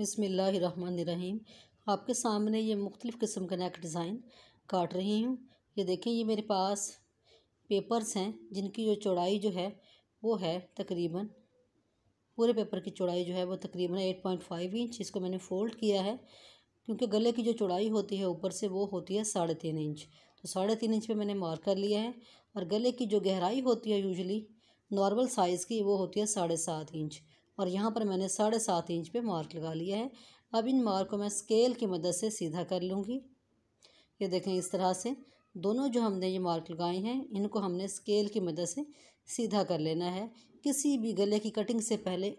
बसमीम आपके सामने ये मुख्तलिफ़ किस्म का नेक डिज़ाइन काट रही हूँ ये देखें ये मेरे पास पेपर्स हैं जिनकी जो चौड़ाई जो है वो है तकरीबन पूरे पेपर की चौड़ाई जो है वो तकरीबन एट पॉइंट फाइव इंच इसको मैंने फ़ोल्ड किया है क्योंकि गले की जो चौड़ाई होती है ऊपर से वो होती है साढ़े तीन इंच तो साढ़े तीन इंच पे मैंने मार कर लिया है और गले की जो गहराई होती है यूजली नॉर्मल साइज़ की वो होती है साढ़े सात इंच और यहाँ पर मैंने साढ़े सात इंच पे मार्क लगा लिया है अब इन मार्क को मैं स्केल की मदद से सीधा कर लूँगी ये देखें इस तरह से दोनों जो हमने ये मार्क लगाए हैं इनको हमने स्केल की मदद से सीधा कर लेना है किसी भी गले की कटिंग से पहले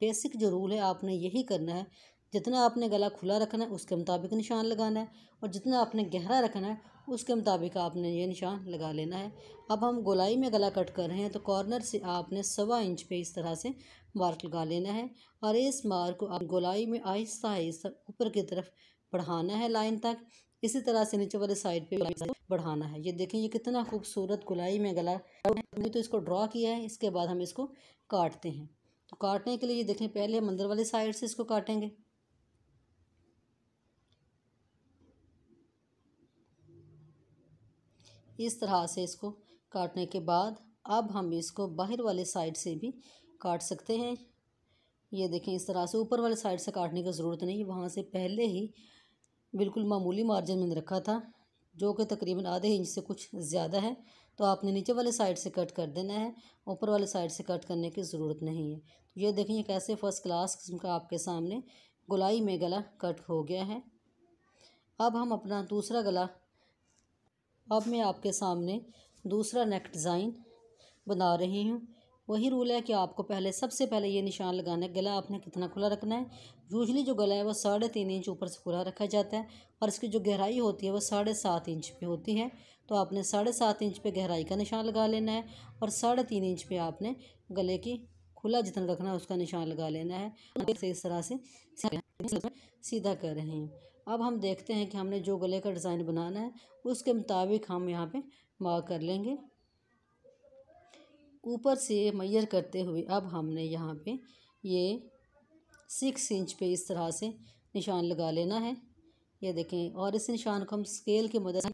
बेसिक जो रूल है आपने यही करना है जितना आपने गला खुला रखना है उसके मुताबिक निशान लगाना है और जितना आपने गहरा रखना है उसके मुताबिक आपने ये निशान लगा लेना है अब हम गोलाई में गला कट कर रहे हैं तो कॉर्नर से आपने सवा इंच पे इस तरह से मार्क लगा लेना है और इस मार्क को आप गोलाई में आहिस्ता आहिस्ता ऊपर की तरफ बढ़ाना है लाइन तक इसी तरह से नीचे वाले साइड पे बढ़ाना है ये देखें ये कितना खूबसूरत गुलाई में गला हमने तो इसको ड्रा किया है इसके बाद हम इसको काटते हैं तो काटने के लिए ये देखें पहले हम अंदर वाले साइड से इसको काटेंगे इस तरह से इसको काटने के बाद अब हम इसको बाहर वाले साइड से भी काट सकते हैं ये देखें इस तरह से ऊपर वाले साइड से काटने की ज़रूरत नहीं वहाँ से पहले ही बिल्कुल मामूली मार्जिन मैंने रखा था जो कि तकरीबन आधे इंच से कुछ ज़्यादा है तो आपने नीचे वाले साइड से कट कर देना है ऊपर वाले साइड से कट करने की ज़रूरत नहीं है तो ये देखें एक ऐसे फर्स्ट क्लास किस्म का आपके सामने गुलाई में गला कट हो गया है अब हम अपना दूसरा गला अब मैं आपके सामने दूसरा नेक डिज़ाइन बना रही हूँ वही रूल है कि आपको पहले सबसे पहले ये निशान लगाना है गला आपने कितना खुला रखना है यूजली जो गला है वो साढ़े तीन इंच ऊपर से खुला रखा जाता है और इसकी जो गहराई होती है वो साढ़े सात इंच पे होती है तो आपने साढ़े सात इंच पे गहराई का निशान लगा लेना है और साढ़े तीन इंच पे आपने गले की खुला जितना रखना है उसका निशान लगा लेना है तो इस तरह से सीधा कर रहे हैं अब हम देखते हैं कि हमने जो गले का डिज़ाइन बनाना है उसके मुताबिक हम यहाँ पर मार्क कर लेंगे ऊपर से मैयर करते हुए अब हमने यहाँ पे ये सिक्स इंच पे इस तरह से निशान लगा लेना है ये देखें और इस निशान को हम स्केल की मदद से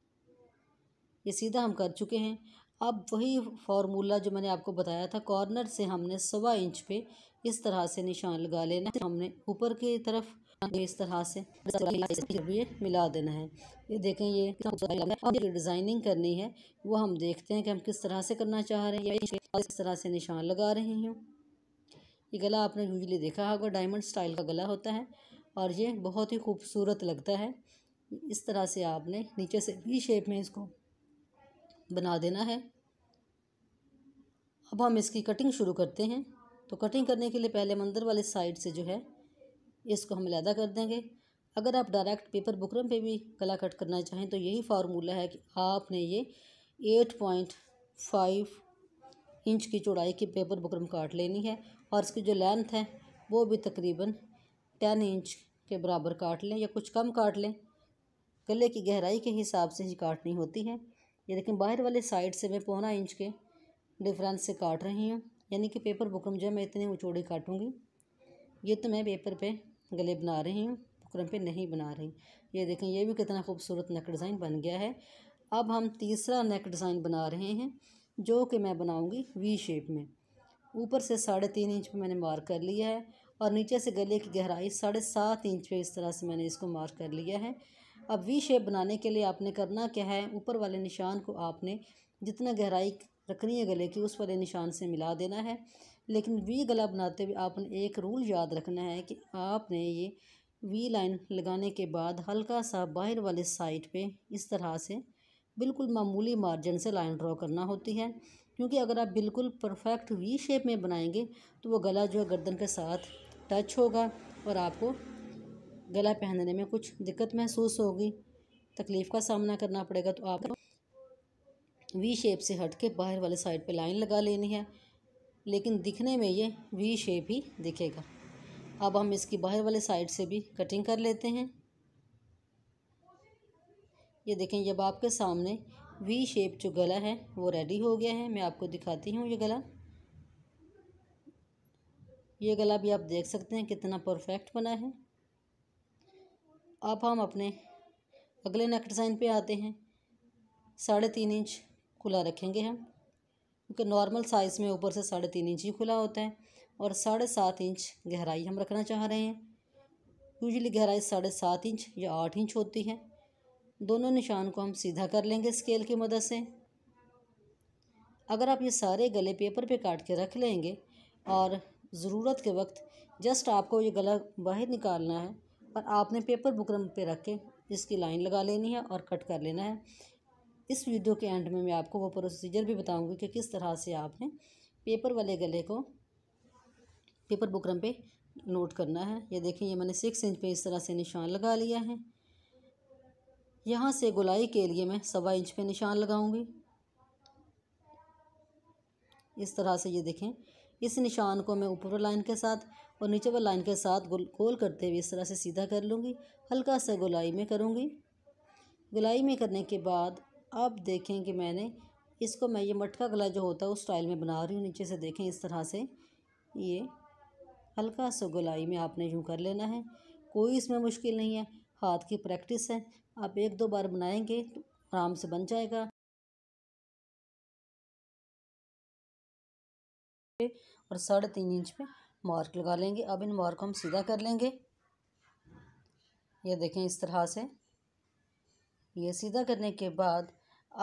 ये सीधा हम कर चुके हैं अब वही फार्मूला जो मैंने आपको बताया था कॉर्नर से हमने सवा इंच पे इस तरह से निशान लगा लेना है हमने ऊपर की तरफ इस तरह से मिला देना है ये देखें ये अब जो डिज़ाइनिंग करनी है वो हम देखते हैं कि हम किस तरह से करना चाह रहे हैं या किस तरह से निशान लगा रहे हैं ये गला आपने यूजली देखा होगा डायमंड स्टाइल का गला होता है और ये बहुत ही खूबसूरत लगता है इस तरह से आपने नीचे से भी शेप में इसको बना देना है अब हम इसकी कटिंग शुरू करते हैं तो कटिंग करने के लिए पहले मंदिर वाले साइड से जो है इसको हम अलहदा कर देंगे अगर आप डायरेक्ट पेपर बुकरम पे भी गला कट करना चाहें तो यही फार्मूला है कि आपने ये एट पॉइंट फाइव इंच की चौड़ाई की पेपर बुकरम काट लेनी है और इसकी जो लेंथ है वो भी तकरीबन टेन इंच के बराबर काट लें या कुछ कम काट लें गले की गहराई के हिसाब से ही काटनी होती है ये देखें बाहर वाले साइड से मैं पौना इंच के डिफरेंस से काट रही हूँ यानी कि पेपर बुकरम जो है मैं इतनी ऊँचौड़ी काटूँगी ये तो मैं पेपर पे गले बना रही हूँ बुकरम पे नहीं बना रही ये देखें ये भी कितना खूबसूरत नेक डिज़ाइन बन गया है अब हम तीसरा नेक डिज़ाइन बना रहे हैं जो कि मैं बनाऊँगी वी शेप में ऊपर से साढ़े तीन इंच पे मैंने मार्क कर लिया है और नीचे से गले की गहराई साढ़े सात इंच पे इस तरह से मैंने इसको मार्क कर लिया है अब वी शेप बनाने के लिए आपने करना क्या है ऊपर वाले निशान को आपने जितना गहराई रखनी है गले की उस वाले निशान से मिला देना है लेकिन वी गला बनाते हुए आपने एक रूल याद रखना है कि आपने ये वी लाइन लगाने के बाद हल्का सा बाहर वाले साइड पे इस तरह से बिल्कुल मामूली मार्जिन से लाइन ड्रॉ करना होती है क्योंकि अगर आप बिल्कुल परफेक्ट वी शेप में बनाएंगे तो वो गला जो है गर्दन के साथ टच होगा और आपको गला पहनने में कुछ दिक्कत महसूस होगी तकलीफ़ का सामना करना पड़ेगा तो आपको वी शेप से हट के बाहर वाले साइड पे लाइन लगा लेनी है लेकिन दिखने में ये वी शेप ही दिखेगा अब हम इसकी बाहर वाले साइड से भी कटिंग कर लेते हैं ये देखें जब आपके सामने वी शेप जो गला है वो रेडी हो गया है मैं आपको दिखाती हूँ ये गला ये गला भी आप देख सकते हैं कितना परफेक्ट बना है अब हम अपने अगले नेक डिज़ाइन पे आते हैं साढ़े तीन इंच खुला रखेंगे हम क्योंकि नॉर्मल साइज़ में ऊपर से साढ़े तीन इंच ही खुला होता है और साढ़े सात इंच गहराई हम रखना चाह रहे हैं यूजली गहराई साढ़े सात इंच या आठ इंच होती है दोनों निशान को हम सीधा कर लेंगे स्केल की मदद से अगर आप ये सारे गले पेपर पे काट के रख लेंगे और ज़रूरत के वक्त जस्ट आपको ये गला बाहर निकालना है और आपने पेपर बुकरम पे रख के इसकी लाइन लगा लेनी है और कट कर लेना है इस वीडियो के एंड में मैं आपको वो प्रोसीजर भी बताऊँगी कि किस तरह से आपने पेपर वाले गले को पेपर बुकरम पे नोट करना है ये देखें ये मैंने सिक्स इंच पे इस तरह से निशान लगा लिया है यहाँ से गुलाई के लिए मैं सवा इंच पे निशान लगाऊंगी इस तरह से ये देखें इस निशान को मैं ऊपर लाइन के साथ और नीचे वाले लाइन के साथ गोल गोल करते हुए इस तरह से सीधा कर लूँगी हल्का सा गुलाई में करूँगी गुलाई में करने के बाद अब देखें कि मैंने इसको मैं ये मटका गला जो होता है उस स्टाइल में बना रही हूँ नीचे से देखें इस तरह से ये हल्का सा गलाई में आपने यूँ कर लेना है कोई इसमें मुश्किल नहीं है हाथ की प्रैक्टिस है आप एक दो बार बनाएंगे तो आराम से बन जाएगा और साढ़े तीन इंच पे मार्क लगा लेंगे अब इन मार्क को हम सीधा कर लेंगे ये देखें इस तरह से ये सीधा करने के बाद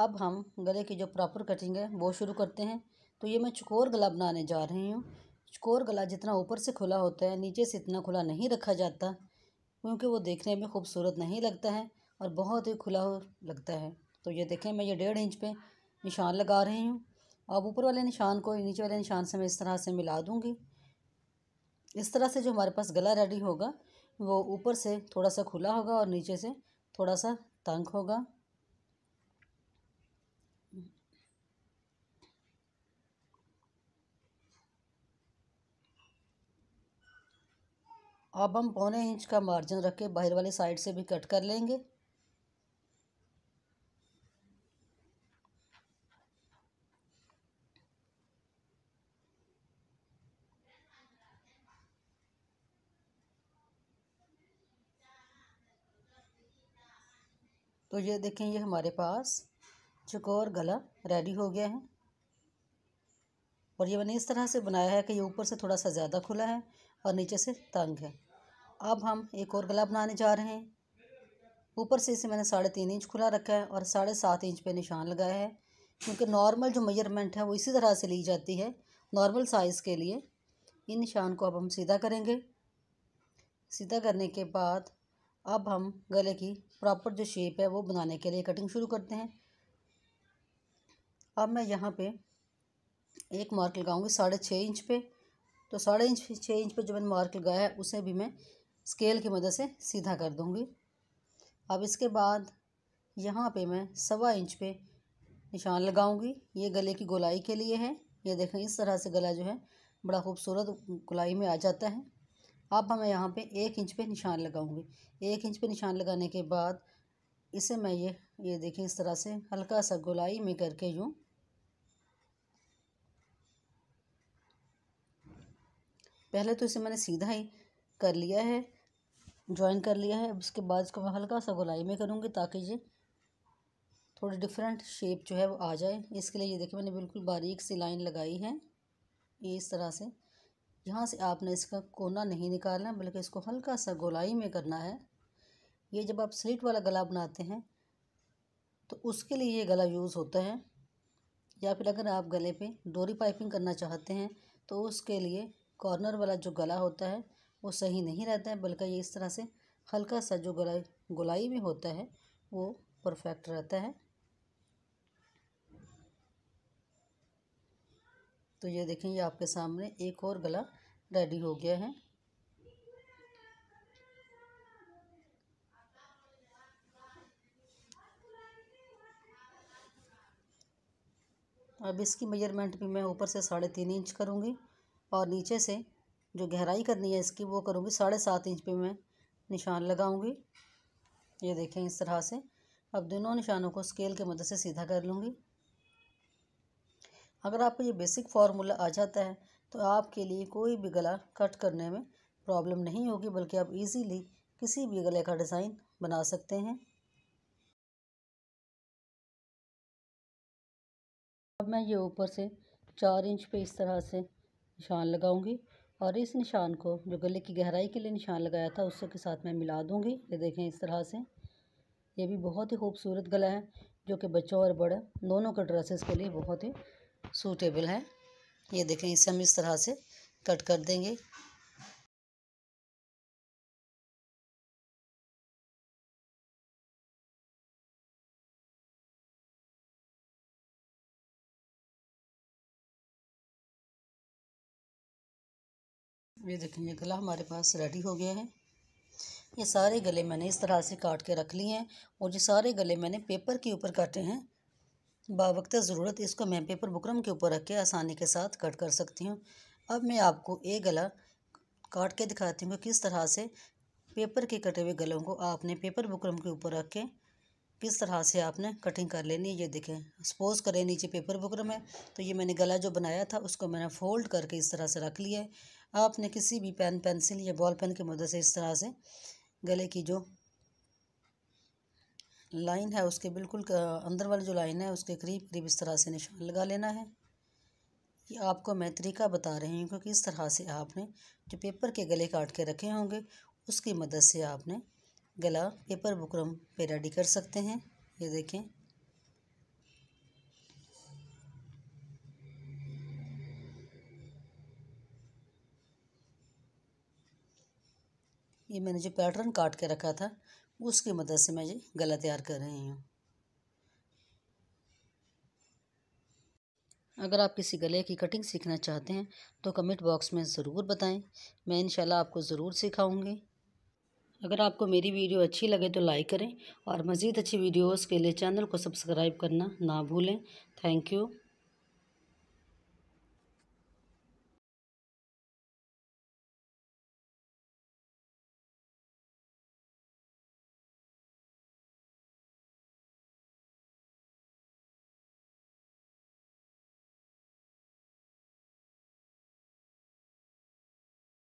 अब हम गले की जो प्रॉपर कटिंग है वो शुरू करते हैं तो ये मैं चकोर गला बनाने जा रही हूँ चकोर गला जितना ऊपर से खुला होता है नीचे से इतना खुला नहीं रखा जाता क्योंकि वो देखने में खूबसूरत नहीं लगता है और बहुत ही खुला लगता है तो ये देखें मैं ये डेढ़ इंच पे निशान लगा रही हूँ अब ऊपर वाले निशान को नीचे वाले निशान से मैं इस तरह से मिला दूँगी इस तरह से जो हमारे पास गला रेडी होगा वो ऊपर से थोड़ा सा खुला होगा और नीचे से थोड़ा सा तंग होगा अब हम पौने इंच का मार्जिन रख के बाहर वाले साइड से भी कट कर लेंगे तो ये देखें ये हमारे पास चकोर गला रेडी हो गया है और ये मैंने इस तरह से बनाया है कि ये ऊपर से थोड़ा सा ज़्यादा खुला है और नीचे से तंग है अब हम एक और गला बनाने जा रहे हैं ऊपर से इसे मैंने साढ़े तीन इंच खुला रखा है और साढ़े सात इंच पे निशान लगाया है क्योंकि नॉर्मल जो मेजरमेंट है वो इसी तरह से ली जाती है नॉर्मल साइज़ के लिए इन निशान को अब हम सीधा करेंगे सीधा करने के बाद अब हम गले की प्रॉपर जो शेप है वो बनाने के लिए कटिंग शुरू करते हैं अब मैं यहाँ पे एक मार्क लगाऊंगी साढ़े छः इंच पे तो साढ़े इंच छः इंच पे जो मैंने मार्क लगाया है उसे भी मैं स्केल की मदद से सीधा कर दूंगी अब इसके बाद यहाँ पे मैं सवा इंच पे निशान लगाऊंगी ये गले की गोलाई के लिए है ये देखें इस तरह से गला जो है बड़ा खूबसूरत गोलाई में आ जाता है अब मैं यहाँ पे एक इंच पे निशान लगाऊंगी एक इंच पे निशान लगाने के बाद इसे मैं ये ये देखें इस तरह से हल्का सा गोलाई में करके यूँ पहले तो इसे मैंने सीधा ही कर लिया है ज्वाइन कर लिया है अब इसके बाद इसको मैं हल्का सा गुलाई में करूँगी ताकि ये थोड़ी डिफरेंट शेप जो है वो आ जाए इसके लिए ये देखिए मैंने बिल्कुल बारीक सी लाइन लगाई है इस तरह से यहाँ से आपने इसका कोना नहीं निकालना बल्कि इसको हल्का सा गोलाई में करना है ये जब आप स्लिट वाला गला बनाते हैं तो उसके लिए ये गला यूज़ होता है या फिर अगर आप गले पे डोरी पाइपिंग करना चाहते हैं तो उसके लिए कॉर्नर वाला जो गला होता है वो सही नहीं रहता है बल्कि ये इस तरह से हल्का सा जो गलाई गुलाई भी होता है वो परफेक्ट रहता है तो ये देखें ये आपके सामने एक और गला रेडी हो गया है अब इसकी मेजरमेंट भी मैं ऊपर से साढ़े तीन इंच करूँगी और नीचे से जो गहराई करनी है इसकी वो करूँगी साढ़े सात इंच पे मैं निशान लगाऊंगी ये देखें इस तरह से अब दोनों निशानों को स्केल की मदद से सीधा कर लूँगी अगर आपको ये बेसिक फार्मूला आ जाता है तो आपके लिए कोई भी गला कट करने में प्रॉब्लम नहीं होगी बल्कि आप इजीली किसी भी गले का डिज़ाइन बना सकते हैं अब मैं ये ऊपर से चार इंच पे इस तरह से निशान लगाऊंगी और इस निशान को जो गले की गहराई के लिए निशान लगाया था उसके के साथ मैं मिला दूँगी ये देखें इस तरह से ये भी बहुत ही खूबसूरत गला है जो कि बच्चों और बड़े दोनों के ड्रेसेस के लिए बहुत ही सूटेबल है ये देखें इसे हम इस तरह से कट कर देंगे ये देखिए गला हमारे पास रेडी हो गया है ये सारे गले मैंने इस तरह से काट के रख लिए हैं और ये सारे गले मैंने पेपर के ऊपर काटे हैं बावक्त ज़रूरत इसको मैं पेपर बुकरम के ऊपर रख के आसानी के साथ कट कर सकती हूँ अब मैं आपको एक गला काट के दिखाती हूँ कि किस तरह से पेपर के कटे हुए गलों को आपने पेपर बुकरम के ऊपर रख के किस तरह से आपने कटिंग कर लेनी है ये देखें सपोज़ करें नीचे पेपर बुकरम है तो ये मैंने गला जो बनाया था उसको मैंने फ़ोल्ड करके इस तरह से रख लिया है आपने किसी भी पेन पेंसिल या बॉल पेन की मदद से इस तरह से गले की जो लाइन है उसके बिल्कुल अंदर वाली जो लाइन है उसके करीब करीब इस तरह से निशान लगा लेना है ये आपको मैं तरीका बता रही हूँ क्योंकि इस तरह से आपने जो पेपर के गले काट के रखे होंगे उसकी मदद से आपने गला पेपर बुकरम पे रेडी कर सकते हैं ये देखें ये मैंने जो पैटर्न काट के रखा था उसकी मदद से मैं ये गला तैयार कर रही हूँ अगर आप किसी गले की कटिंग सीखना चाहते हैं तो कमेंट बॉक्स में ज़रूर बताएं मैं इंशाल्लाह आपको ज़रूर सिखाऊंगी अगर आपको मेरी वीडियो अच्छी लगे तो लाइक करें और मज़ीद अच्छी वीडियोस के लिए चैनल को सब्सक्राइब करना ना भूलें थैंक यू